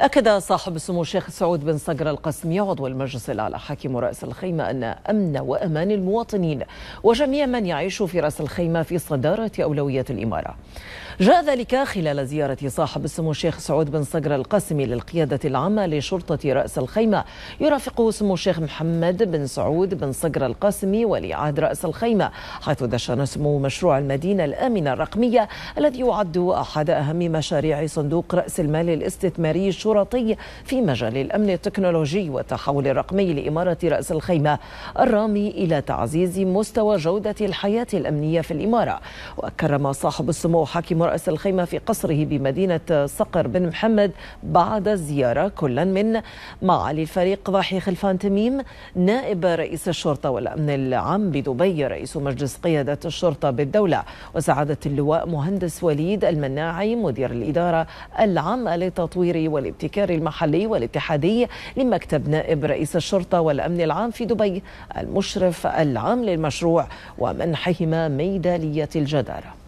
أكد صاحب السمو الشيخ سعود بن صقر القسمي عضو المجلس الأعلى حاكم رأس الخيمة أن أمن وأمان المواطنين وجميع من يعيش في رأس الخيمة في صدارة أولوية الإمارة جاء ذلك خلال زيارة صاحب السمو الشيخ سعود بن صقر القاسمي للقيادة العامة لشرطة رأس الخيمة يرافقه سمو الشيخ محمد بن سعود بن صقر القاسمي ولي عهد رأس الخيمة حيث دشن سمو مشروع المدينة الآمنة الرقمية الذي يعد أحد أهم مشاريع صندوق رأس المال الاستثماري الشرطي في مجال الأمن التكنولوجي والتحول الرقمي لإمارة رأس الخيمة الرامي إلى تعزيز مستوى جودة الحياة الأمنية في الإمارة وكرم صاحب السمو حاكم رأس الخيمة في قصره بمدينة صقر بن محمد بعد الزيارة كلا من معالي الفريق ضاحي خلفان تميم نائب رئيس الشرطة والأمن العام بدبي رئيس مجلس قيادة الشرطة بالدولة وسعادة اللواء مهندس وليد المناعي مدير الإدارة العامة للتطوير والإبداع الابتكار المحلي والاتحادي لمكتب نائب رئيس الشرطة والأمن العام في دبي المشرف العام للمشروع ومنحهما ميدالية الجدارة